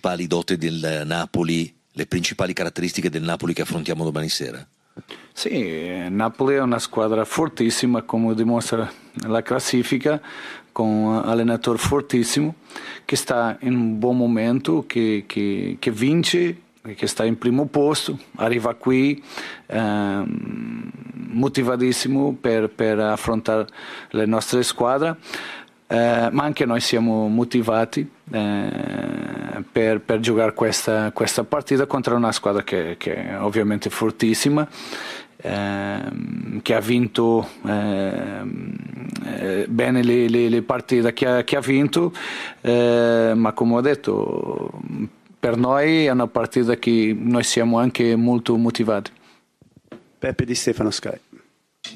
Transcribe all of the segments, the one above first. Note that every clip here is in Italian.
principali dote del Napoli, le principali caratteristiche del Napoli che affrontiamo domani sera? Sì, Napoli è una squadra fortissima, come dimostra la classifica, con un allenatore fortissimo che sta in un buon momento, che, che, che vince, che sta in primo posto, arriva qui eh, motivatissimo per, per affrontare le nostre squadre. Eh, ma anche noi siamo motivati eh, per, per, giocare questa, questa, partita contro una squadra che, che è ovviamente fortissima, ehm, che ha vinto ehm, eh, bene le, le, le, partite che ha, che ha vinto, eh, ma come ho detto per noi è una partita che noi siamo anche molto motivati. Peppe di Stefano Sky.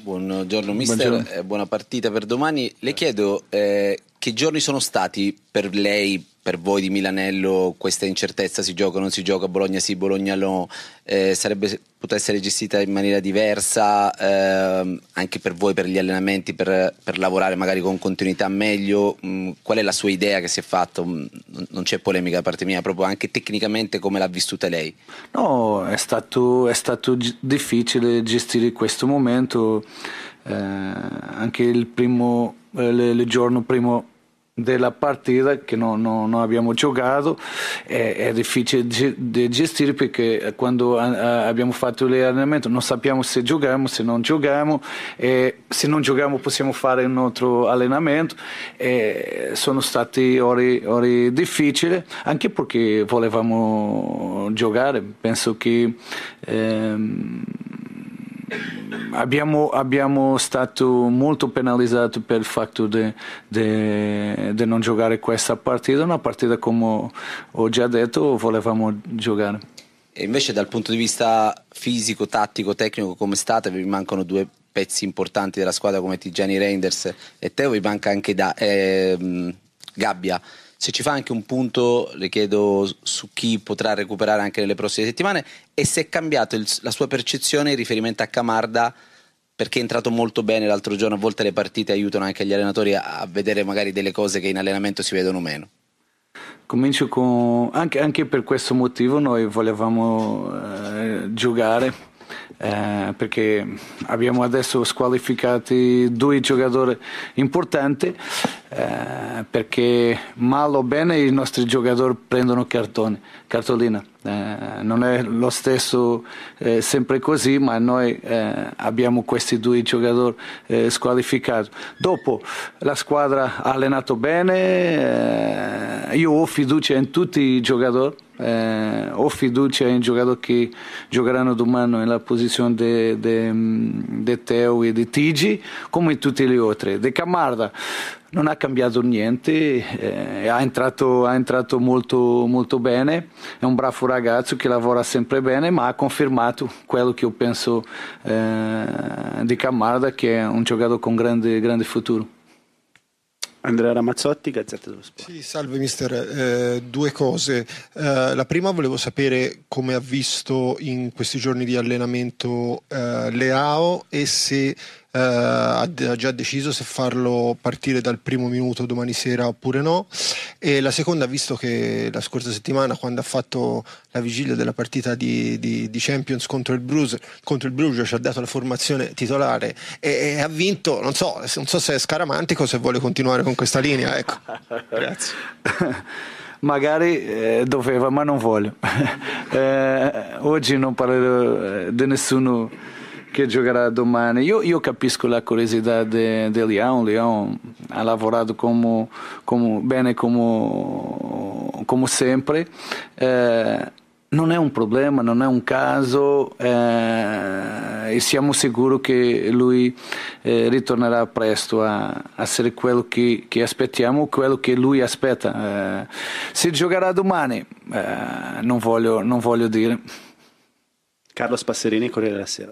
Buongiorno mister, Buongiorno. Eh, buona partita per domani. Le chiedo eh, che giorni sono stati per lei per voi di Milanello questa incertezza si gioca o non si gioca, Bologna sì, Bologna no, eh, sarebbe potuta essere gestita in maniera diversa eh, anche per voi, per gli allenamenti, per, per lavorare magari con continuità meglio? Mh, mm, qual è la sua idea che si è fatta? Mm, non c'è polemica da parte mia, proprio anche tecnicamente come l'ha vissuta lei? No, è stato, è stato g- difficile gestire questo momento, eh, anche il primo, eh, il giorno primo della partita che non, non, non abbiamo giocato è, è difficile da gestire perché quando a, abbiamo fatto l'allenamento non sappiamo se giochiamo, se non giochiamo e se non giochiamo possiamo fare un altro allenamento e sono stati ore, ore difficili anche perché volevamo giocare penso che ehm, abbiamo, abbiamo, stato molto penalizzati per il fatto di non giocare questa partita, una partita come ho già detto volevamo giocare. E invece dal punto di vista fisico, tattico, tecnico come state? Vi mancano due pezzi importanti della squadra come Tigiani Reinders e Teo, vi manca anche da, eh, Gabbia se ci fa anche un punto, le chiedo su chi potrà recuperare anche nelle prossime settimane e se è cambiato il, la sua percezione in riferimento a Camarda perché è entrato molto bene l'altro giorno, a volte le partite aiutano anche gli allenatori a, a vedere magari delle cose che in allenamento si vedono meno. Comincio con... anche, anche per questo motivo noi volevamo eh, giocare eh, perché abbiamo adesso squalificato due giocatori importanti eh, perché male o bene i nostri giocatori prendono cartone, cartolina. Eh, non è lo stesso eh, sempre così, ma noi eh, abbiamo questi due giocatori eh, squalificati. Dopo la squadra ha allenato bene, eh, io ho fiducia in tutti i giocatori. Eh, ho fiducia in giocatori che giocheranno domani nella posizione di Teo e di Tigi come in tutti gli altri. De Camarda non ha cambiato niente, eh, ha, entrato, ha entrato molto, molto, bene, è un bravo ragazzo che lavora sempre bene, ma ha confermato quello che io penso eh, di Camarda, che è un giocatore con grande, grande futuro. Andrea Ramazzotti, Gazzetta dello Sport. Sì, salve mister. Eh, due cose. Eh, la prima volevo sapere come ha visto in questi giorni di allenamento eh, Leao e se eh, ha, già deciso se farlo partire dal primo minuto domani sera oppure no e la seconda visto che la scorsa settimana quando ha fatto la vigilia della partita di, di, di Champions contro il, Bruce, contro il Bruges ci ha dato la formazione titolare e, e ha vinto non so, non so, se è scaramantico se vuole continuare con questa linea ecco grazie magari eh, doveva ma non voglio eh, oggi non parlerò eh, di nessuno che giocherà domani. Io, eu capisco la curiosità de, de Leão. Leão ha lavorato como, como, bem como, como sempre. Eh, non è un problema, non è un caso eh, e siamo sicuri che lui eh, ritornerà presto a, essere quello che, che, aspettiamo, quello che lui aspetta. Eh, se giocherà domani, eh, non voglio, non voglio dire. Carlo Spasserini, Corriere della Sera.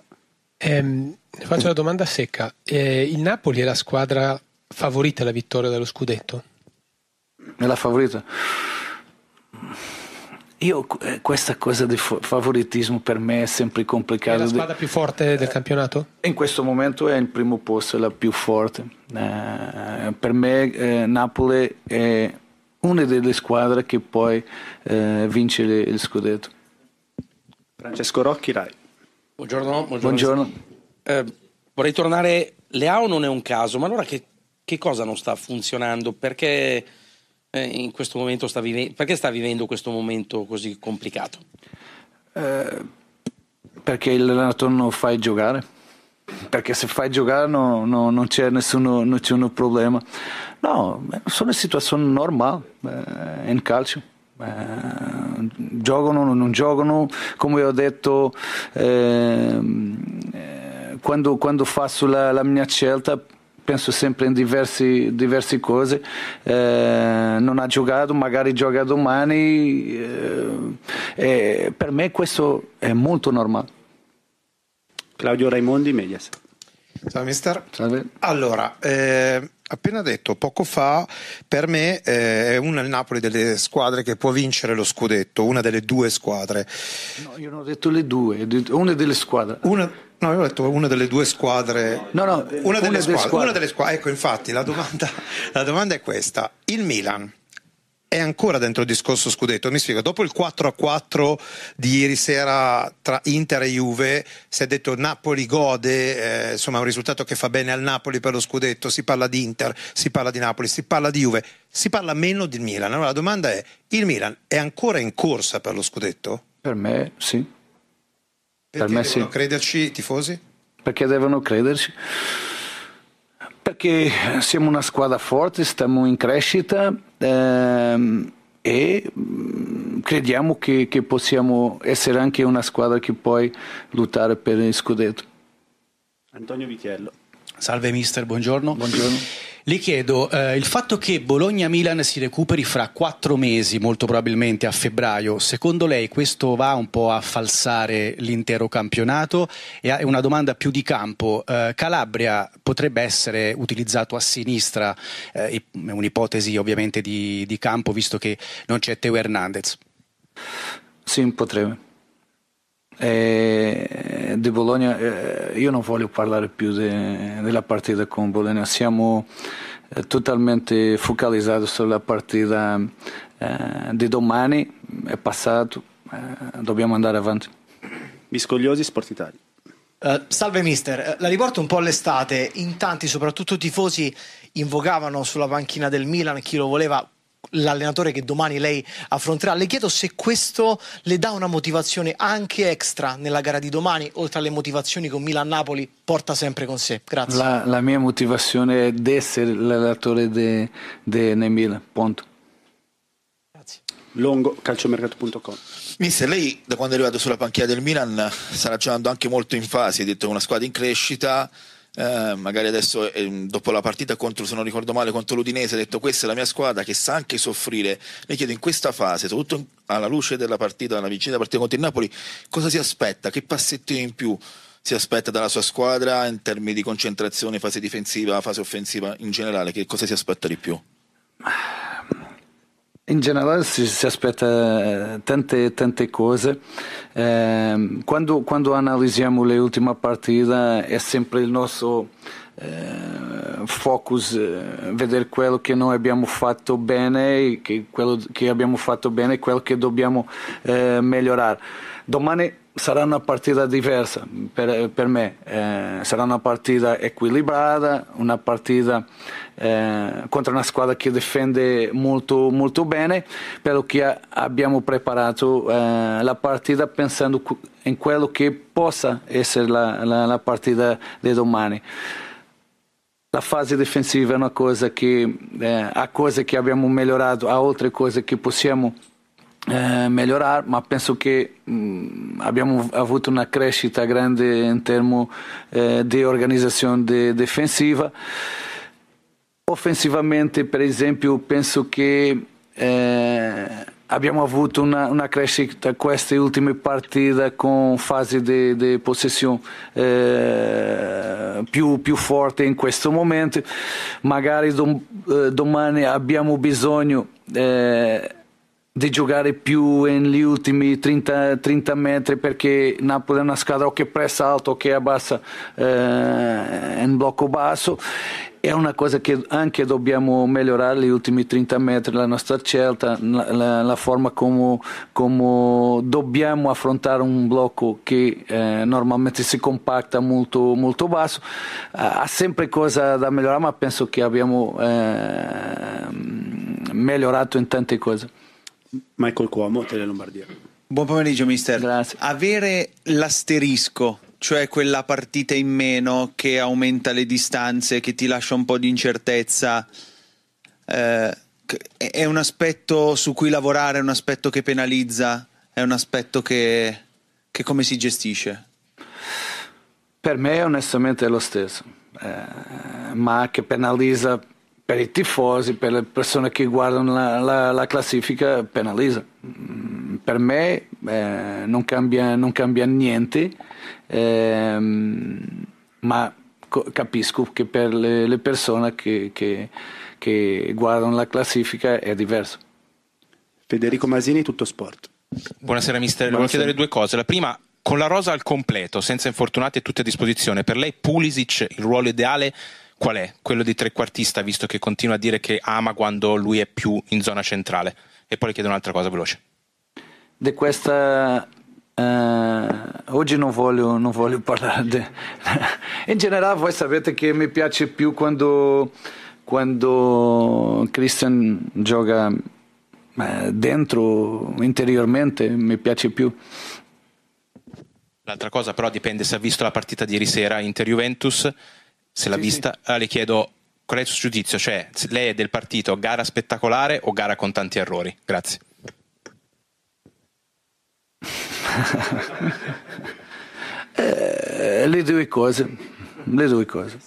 Ehm, faccio una domanda secca. Eh, il Napoli è la squadra favorita alla vittoria dello scudetto? È la favorita? Io eh, questa cosa di favoritismo per me è sempre complicata. È la squadra più forte del campionato? In questo momento è il primo posto, è la più forte. Eh, per me eh, Napoli è una delle squadre che poi vince il scudetto. Francesco Rocchi, Rai. Buongiorno. Buongiorno. buongiorno. Eh, vorrei tornare, Leao non è un caso, ma allora che, che cosa non sta funzionando? Perché eh, in questo momento sta, vive- perché sta vivendo questo momento così complicato? Eh, perché Renato non fa giocare. Perché se fai giocare no, no, non c'è nessuno, non c'è problema. No, sono situazioni normali eh, in calcio. Eh, giocano, non giocano, come ho detto eh, quando, quando, faccio la, la mia scelta penso sempre in diversi, diverse cose. Eh, non ha giocato, magari gioca domani. Eh, per me questo è molto normale. Claudio Raimondi, Mediaset. Ciao mister. Salve. Allora, eh, appena detto poco fa, per me eh, è una il Napoli delle squadre che può vincere lo scudetto, una delle due squadre. No, io non ho detto le due, una delle squadre. Una, no, io ho detto una delle due squadre. No, no, una, una delle squadre, squadre, Una delle squadre. Ecco, infatti, la domanda, la domanda è questa. Il Milan è ancora dentro il discorso scudetto. Mi spiego, dopo il 4 a 4 di ieri sera tra Inter e Juve, si è detto Napoli gode, eh, insomma, un risultato che fa bene al Napoli per lo scudetto. Si parla di Inter, si parla di Napoli, si parla di Juve, si parla meno di Milan. Allora la domanda è: il Milan è ancora in corsa per lo scudetto? Per me, sì. Perché per me, devono sì. crederci i tifosi? Perché devono crederci perché siamo una squadra forte, stiamo in crescita ehm, e mm, crediamo che, che, possiamo essere anche una squadra che può lottare per il scudetto. Antonio Vitiello. Salve mister, buongiorno. Buongiorno. Le chiedo, eh, il fatto che Bologna-Milan si recuperi fra quattro mesi, molto probabilmente a febbraio, secondo lei questo va un po' a falsare l'intero campionato? E è una domanda più di campo, eh, Calabria potrebbe essere utilizzato a sinistra, eh, un'ipotesi ovviamente di, di campo visto che non c'è Teo Hernandez? Sì, potrebbe. E di Bologna io non voglio parlare più de, della partita con Bologna, siamo eh, totalmente focalizzati sulla partita eh, di domani, è passato, eh, dobbiamo andare avanti. Biscogliosi Sport Italia. Uh, salve mister, la riporto un po' all'estate, in tanti, soprattutto tifosi, invocavano sulla panchina del Milan chi lo voleva l'allenatore che domani lei affronterà. Le chiedo se questo le dà una motivazione anche extra nella gara di domani, oltre alle motivazioni che Milan-Napoli porta sempre con sé. Grazie. La, la mia motivazione è di essere l'allenatore di de Milan, punto. Grazie. Longo, calciomercato.com Mister, lei da quando è arrivato sulla panchina del Milan sta ragionando anche molto in fase, ha detto che una squadra in crescita eh, magari adesso eh, dopo la partita contro, se non ricordo male, contro l'Udinese, ha detto questa è la mia squadra che sa anche soffrire. Le chiedo in questa fase, soprattutto alla luce della partita, alla vicina partita contro il Napoli, cosa si aspetta? Che passettino in più si aspetta dalla sua squadra in termini di concentrazione, fase difensiva, fase offensiva in generale? Che cosa si aspetta di più? Ah, in generale si, si aspetta eh, tante, tante cose. Eh, quando, quando, analizziamo le ultime partite è sempre il nostro eh, focus eh, vedere quello che noi abbiamo fatto bene e quello che abbiamo fatto bene e quello che dobbiamo eh, migliorare. Domani sarà una partita diversa per, per me, eh, sarà una partita equilibrata, una partita contra eh, contro una squadra che difende molto, molto bene, que che abbiamo preparato eh, la partita pensando in quello che possa essere la, la, la partita di domani. La fase difensiva è una cosa che, eh, a cosa che abbiamo migliorato, a altre cose che possiamo eh, migliorare, ma penso che mh, mm, abbiamo avuto una crescita grande in termini eh, di organizzazione de, Offensivamente, per esempio, penso che eh, abbiamo avuto una, una, crescita queste ultime partite con fase di, di possessione eh, più, più, forte in questo momento. Magari dom, eh, domani abbiamo bisogno eh, di giocare più negli ultimi 30, 30, metri perché Napoli è una squadra che pressa alto, che abbassa eh, in blocco basso è una cosa che anche dobbiamo migliorare gli ultimi 30 metri, la nostra scelta, la, la, la forma come, come, dobbiamo affrontare un blocco che eh, normalmente si compacta molto, molto basso, ha sempre cosa da migliorare ma penso che abbiamo eh, migliorato in tante cose. Michael Cuomo, Tele Lombardia. Buon pomeriggio mister. Grazie. Avere l'asterisco cioè quella partita in meno che aumenta le distanze, che ti lascia un po' di incertezza. Eh, è un aspetto su cui lavorare, è un aspetto che penalizza, è un aspetto che, che come si gestisce? Per me onestamente è lo stesso, eh, ma che penalizza per i tifosi, per le persone che guardano la, la, la classifica, penalizza. Mm, per me eh, non, cambia, non, cambia, niente, ehm, ma capisco che per le, le persone che, che, che guardano la classifica è diverso. Federico Masini, tutto sport. Buonasera mister, volevo chiedere due cose. La prima, con la rosa al completo, senza infortunati e tutti a disposizione, per lei Pulisic il ruolo ideale qual è? Quello di trequartista, visto che continua a dire che ama quando lui è più in zona centrale. E poi le chiedo un'altra cosa veloce. Di questa Uh, oggi non voglio, non voglio parlare. De... In generale, voi sapete che mi piace più quando, quando Christian gioca eh, dentro, interiormente, mi piace più. L'altra cosa però dipende se ha visto la partita di ieri sera Inter-Juventus se l'ha sì, vista, sì. Ah, le chiedo qual è il suo giudizio, cioè lei è del partito gara spettacolare o gara con tanti errori? Grazie. eh, le due cose, le due cose.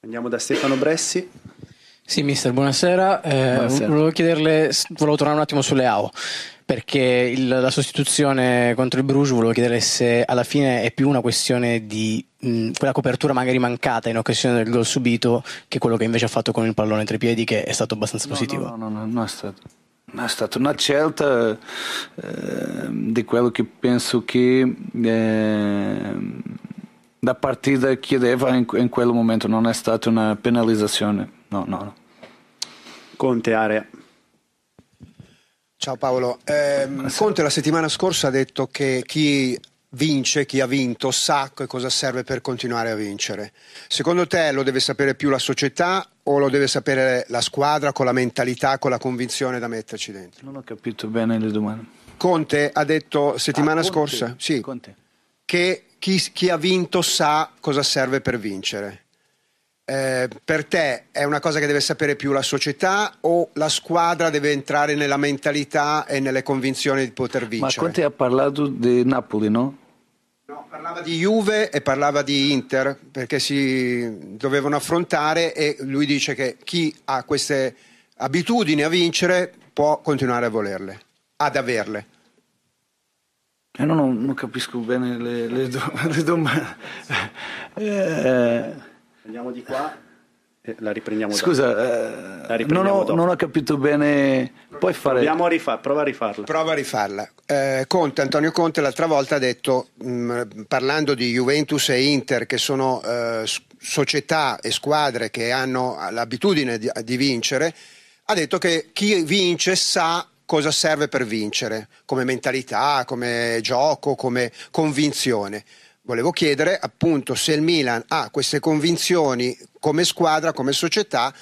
Andiamo da Stefano Bressi. Sì, mister, buonasera. Eh, buonasera. Volevo chiederle, volevo tornare un attimo sulle AO, perché il, la sostituzione contro il Bruges, volevo chiedere se alla fine è più una questione di mh, quella copertura magari mancata in occasione del gol subito che quello che invece ha fatto con il pallone tra i piedi, che è stato abbastanza no, positivo. No, no, no, no, è stato. È stata una scelta eh, di quello che penso che eh, la partita chiedeva in, in quel momento, non è stata una penalizzazione. No, no, no. Conte, area. Ciao Paolo. Eh, Conte la settimana scorsa ha detto che chi vince, chi ha vinto, sa cosa serve per continuare a vincere. Secondo te lo deve sapere più la società o lo deve sapere la squadra con la mentalità, con la convinzione da metterci dentro? Non ho capito bene le domande. Conte ha detto settimana ah, Conte. scorsa sì, che chi, chi ha vinto sa cosa serve per vincere eh, per te è una cosa che deve sapere più la società o la squadra deve entrare nella mentalità e nelle convinzioni di poter vincere? Ma Conte ha parlato di Napoli, no? No, parlava di Juve e parlava di Inter perché si dovevano affrontare e lui dice che chi ha queste abitudini a vincere può continuare a volerle, ad averle. Eh, no, no, non capisco bene le, le, do, le domande. Eh, Andiamo di qua e eh, la riprendiamo. Scusa, eh, la riprendiamo non, ho, non, ho, capito bene. Puoi fare. A rifar- prova a rifarla. Prova a rifarla. Eh, Conte, Antonio Conte l'altra volta ha detto, mh, mm, parlando di Juventus e Inter, che sono eh, società e squadre che hanno l'abitudine di, di vincere, ha detto che chi vince sa cosa serve per vincere, come mentalità, come gioco, come convinzione volevo chiedere appunto se il Milan ha queste convinzioni come squadra, come società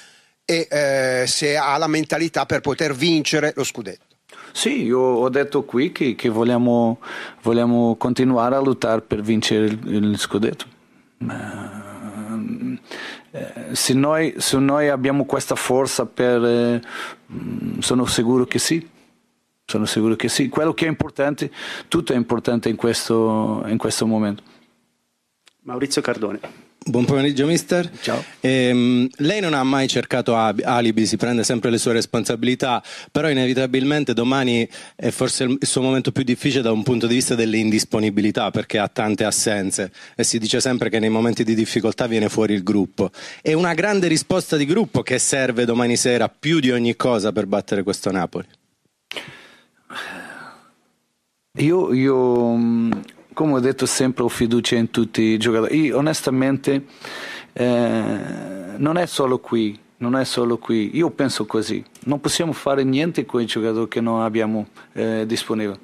e eh, se ha la mentalità per poter vincere lo scudetto. Sì, io ho detto qui che, che vogliamo, vogliamo, continuare a lottare per vincere il, il scudetto. Eh, se, noi, se noi abbiamo questa forza, per, eh, sono sicuro che sì. Sono sicuro che sì, quello che è importante, tutto è importante in questo, in questo momento. Maurizio Cardone. Buon pomeriggio mister. Ciao. Ehm, lei non ha mai cercato alibi, si prende sempre le sue responsabilità, però inevitabilmente domani è forse il suo momento più difficile da un punto di vista delle indisponibilità perché ha tante assenze e si dice sempre che nei momenti di difficoltà viene fuori il gruppo. È una grande risposta di gruppo che serve domani sera più di ogni cosa per battere questo Napoli. Io, io, mm, come ho detto sempre, ho fiducia in tutti i giocatori. Io, onestamente, eh, non è solo qui, non è solo qui. Io penso così. Non possiamo fare niente con i giocatori che non abbiamo eh, disponibili.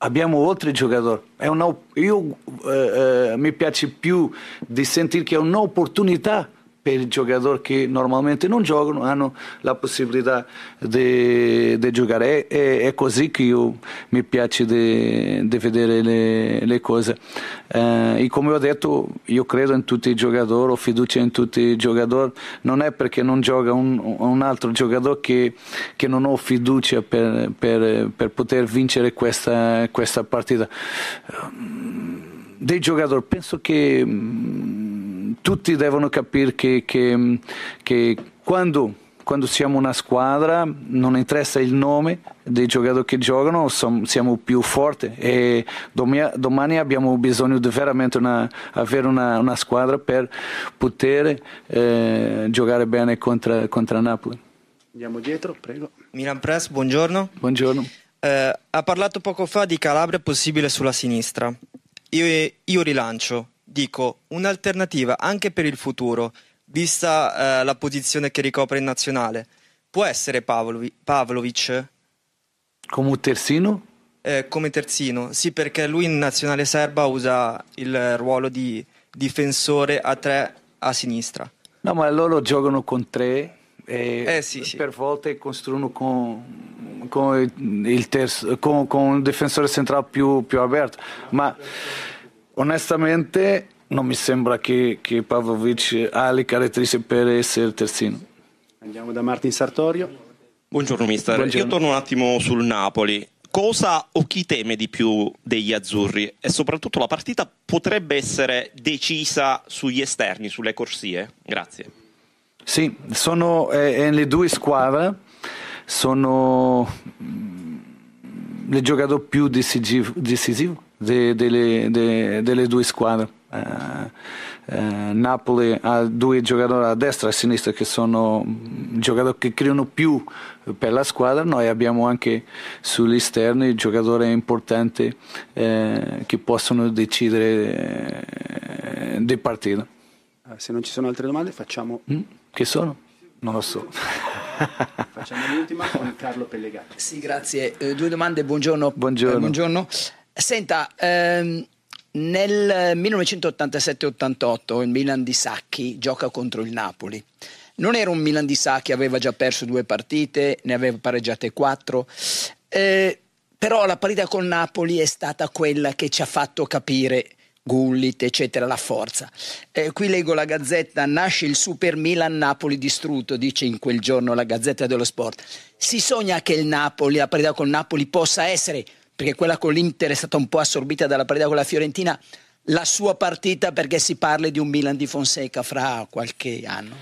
Abbiamo altri giocatori. Una, io, eh, eh, mi piace più di sentire che è un'opportunità per i giocatori che normalmente non giocano hanno la possibilità di, giocare. È, è, così che io, mi piace di, vedere le, le cose. Eh, e come ho detto, io credo in tutti i giocatori, ho fiducia in tutti i giocatori. Non è perché non gioca un, un altro giocatore che, che, non ho fiducia per, per, per poter vincere questa, questa partita. Dei giocatori, penso che mm, tutti devono capire che, che, che quando quando siamo una squadra non interessa il nome dei giocatori che giocano, siamo più forti e domani abbiamo bisogno di veramente una, avere una, una, squadra per poter eh, giocare bene contro, contro, Napoli. Andiamo dietro, prego. Milan Press, buongiorno. Buongiorno. Eh, ha parlato poco fa di Calabria possibile sulla sinistra. Io, io rilancio dico un'alternativa anche per il futuro, vista eh, la posizione che ricopre in nazionale. Può essere Pavlovi- Pavlovic? Come terzino? Eh, come terzino, sì, perché lui in nazionale serba usa il ruolo di difensore a tre a sinistra. No, ma loro giocano con tre e eh, sì, sì. per volte costruono con, con, terzo, con, con, un difensore centrale più, più aperto. Ma onestamente non mi sembra che, che Pavlovic ha le caratteristiche per essere terzino. Andiamo da Martin Sartorio. Buongiorno mister, Buongiorno. io torno un attimo sul Napoli. Cosa o chi teme di più degli azzurri? E soprattutto la partita potrebbe essere decisa sugli esterni, sulle corsie? Grazie. Sì, sono eh, le due squadre, sono mm, le giocatori più decisive, decisive de, delle, de, delle, due squadre. Eh, eh, Napoli ha due giocatori a destra e a sinistra che sono mm, giocatori che creano più per la squadra, noi abbiamo anche sugli esterni giocatori importanti eh, che possono decidere eh, di partita. Eh, se non ci sono altre domande facciamo... Mm? Che sono? Non lo so. facciamo l'ultima con Carlo Pellegatti. Sì, grazie. Eh, due domande, buongiorno. Buongiorno. buongiorno. Senta, ehm, nel 1987-88 il Milan di Sacchi gioca contro il Napoli. Non era un Milan di Sacchi, aveva già perso due partite, ne aveva pareggiate quattro. Eh, però la partita con Napoli è stata quella che ci ha fatto capire Gullit, eccetera, la forza. Eh, qui leggo la Gazzetta, nasce il Super Milan Napoli distrutto, dice in quel giorno la Gazzetta dello Sport. Si sogna che il Napoli, la partita con Napoli, possa essere perché quella con l'Inter è stata un po' assorbita dalla partita con la Fiorentina, la sua partita perché si parla di un Milan di Fonseca fra qualche anno?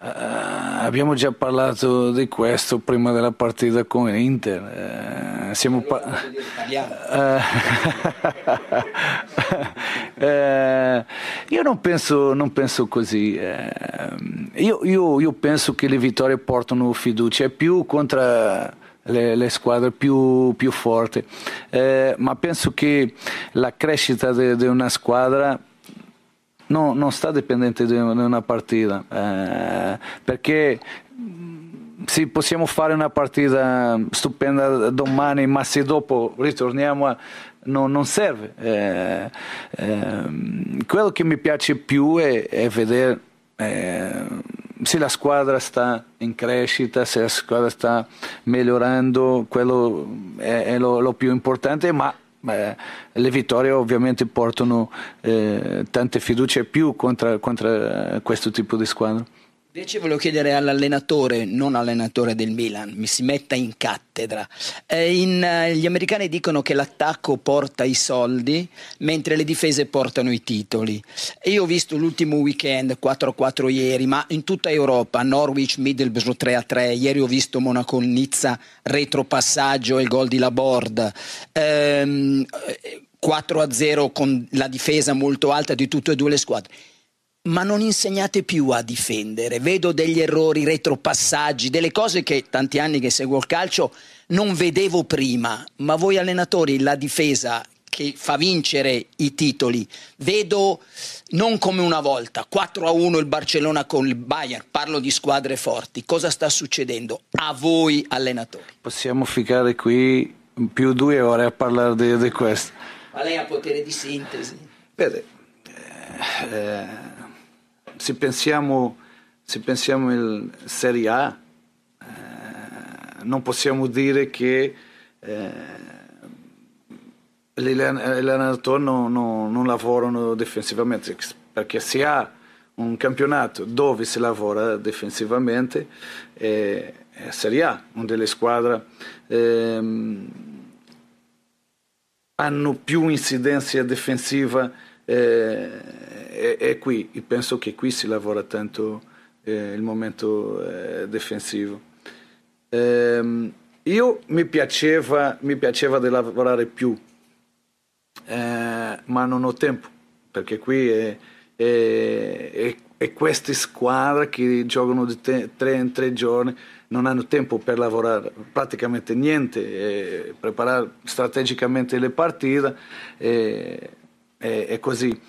Uh, abbiamo già parlato di questo prima della partita con l'Inter. Uh, siamo pa- uh, io non penso, non penso così. Io, io, io penso che le vittorie portano fiducia, è più contro le, le squadre più, più forti. Eh, ma penso che la crescita di una squadra no, non sta dipendente da di una partita, eh, perché se possiamo fare una partita stupenda domani, ma se dopo ritorniamo a, no, non serve. Eh, eh, quello che mi piace più è, è vedere eh, se la squadra sta in crescita, se la squadra sta migliorando, quello è, è lo, lo, più importante, ma eh, le vittorie ovviamente portano eh, tante fiducie più contro, contro questo tipo di squadra. Invece volevo chiedere all'allenatore, non allenatore del Milan, mi si metta in cattedra. Eh, in, eh, gli americani dicono che l'attacco porta i soldi, mentre le difese portano i titoli. io ho visto l'ultimo weekend 4-4 ieri, ma in tutta Europa, Norwich, Middlesbrough 3-3, ieri ho visto Monaco, Nizza, retropassaggio e il gol di Laborde. Ehm, 4-0 eh, con la difesa molto alta di tutte e due le squadre ma non insegnate più a difendere. Vedo degli errori, retropassaggi, delle cose che tanti anni che seguo il calcio non vedevo prima, ma voi allenatori la difesa che fa vincere i titoli, vedo non come una volta, 4 a 1 il Barcellona con il Bayern, parlo di squadre forti, cosa sta succedendo a voi allenatori? Possiamo ficare qui più due ore a parlare di, di questo. Ma lei ha potere di sintesi. Vede, eh, eh se pensiamo, se pensiamo in Serie A, eh, non possiamo dire che eh, l'allenatore non, non, non lavorano difensivamente, perché se ha un campionato dove si lavora difensivamente è, eh, è Serie A, una delle squadre eh, hanno più incidenza difensiva eh, è, è qui, Io penso che qui si lavora tanto eh, il momento eh, difensivo. Ehm, io mi piaceva, mi piaceva di lavorare più, eh, ma non ho tempo, perché qui è, è, è, è queste squadre che giocano di te, tre in tre giorni non hanno tempo per lavorare praticamente niente, eh, preparare strategicamente le partite eh, è, eh, così.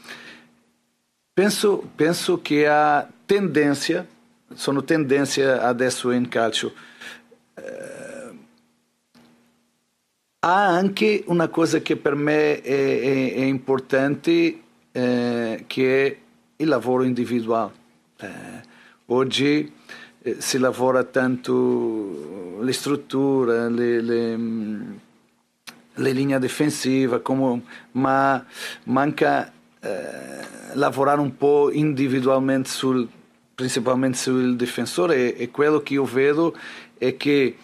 Penso, penso que a tendência, sono tendência adesso in calcio, eh, há anche uma coisa que para mim é, importante, é, que é o lavoro individual. hoje eh, eh, si lavora tanto le strutture, le, le, mm, le linee difensive, come, ma manca Eh, lavorare un po' individualmente sul, principalmente sul difensore e, e, quello che io vedo è che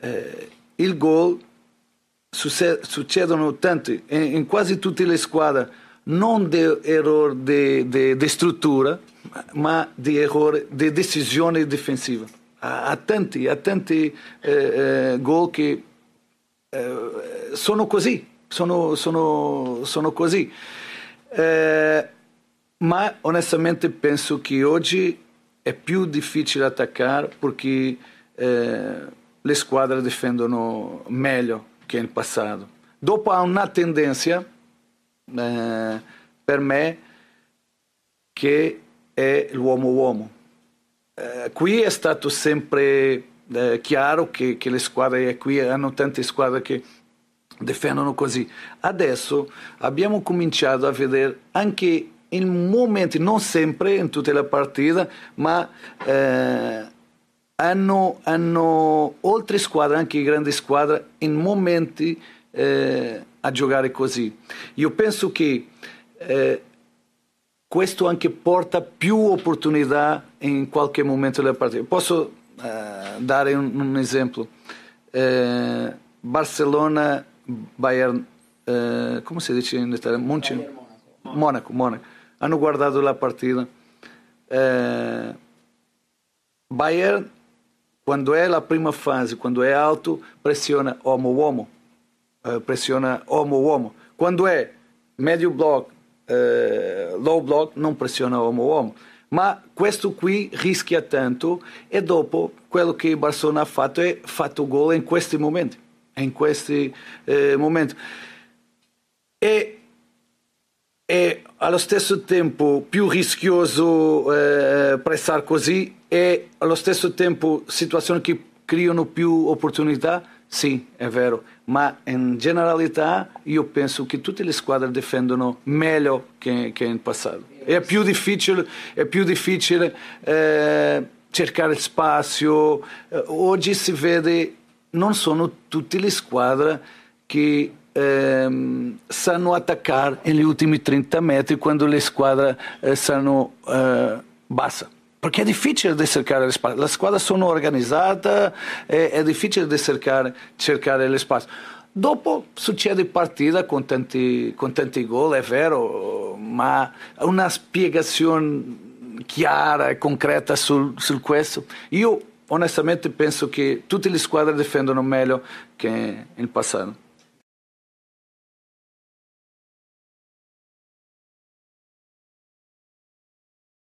eh, il gol succedono tanti in, in, quasi tutte le squadre non di errore di, struttura ma di errore di decisione difensiva a, tanti, a tanti eh, eh, gol che eh, sono così sono, sono, sono così É, mas, honestamente, penso que hoje é mais difícil atacar porque eh, le squadre defendono meglio que no passado. Dopo há uma tendência, eh, para mim, me, che è luomo homem. Eh, Aqui é è stato sempre claro eh, chiaro as che, le squadre, qui hanno tante squadre che defendono così. Adesso abbiamo cominciato a vedere anche in momenti, non sempre in tutte le partite, ma eh, hanno, hanno altre squadre, anche grandi squadre, in momenti eh, a giocare così. Io penso che eh, questo anche porta più opportunità in qualche momento della partita. Posso eh, dare un, un esempio? Eh, Barcelona Bayern, eh, ¿cómo se diz em italiano? Mônaco Mônaco Mónaco. Han guardado a partida. Eh, Bayern, quando é a prima fase, quando é alto, pressiona homo-homo. Eh, pressiona homo-homo. Quando é médio bloco, eh, low block, não pressiona homo-homo. mas questo qui rischia tanto e dopo quello che Barcelona ha fatto è fatto gol in questi momenti. in questi eh, momenti. E, e, allo stesso tempo più rischioso eh, prestare così e allo stesso tempo situazioni che creano più opportunità, sì, è vero, ma in generalità io penso che tutte le squadre difendono meglio che, che in passato. È più difficile, è più difficile eh, cercare spazio, eh, oggi si vede non sono tutte le squadre che ehm, sanno attaccare negli ultimi 30 metri quando le squadre eh, sanno eh, bassa. Perché è difficile di cercare le spazi, le squadre sono organizzate, eh, è, difficile di cercare, cercare le spazi. Dopo succede partita con tanti, con tanti gol, è vero, ma una spiegazione chiara e concreta su questo. Io onestamente penso che tutte le squadre difendono meglio che in passato.